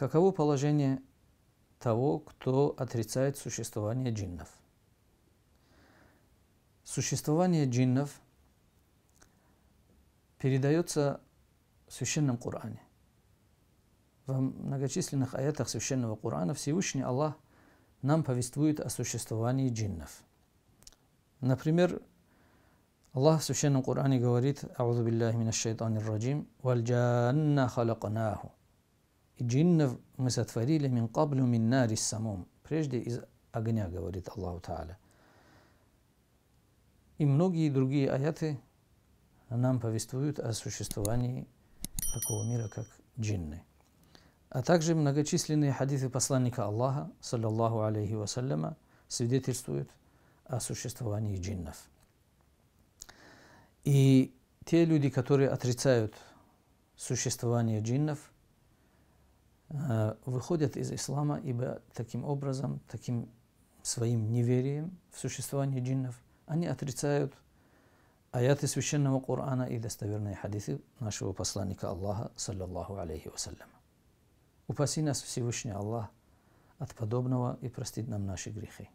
Каково положение того, кто отрицает существование джиннов? Существование джиннов передается в Священном Коране. В многочисленных аятах Священного Корана Всевышний Аллах нам повествует о существовании джиннов. Например, Аллах в Священном Коране говорит «Аузу биллахи минаш шайтанир раджим, валь джанна халаканаху» джиннов мы сотворили мин каблю мин нари самум, прежде из огня, говорит Аллаху Тааля. И многие другие аяты нам повествуют о существовании такого мира, как джинны. А также многочисленные хадисы посланника Аллаха, саллаллаху алейхи вассаляма, свидетельствуют о существовании джиннов. И те люди, которые отрицают существование джиннов – выходят из ислама, ибо таким образом, таким своим неверием в существование джиннов, они отрицают аяты священного Корана и достоверные хадисы нашего посланника Аллаха, саллаллаху алейхи вассалям. Упаси нас Всевышний Аллах от подобного и простит нам наши грехи.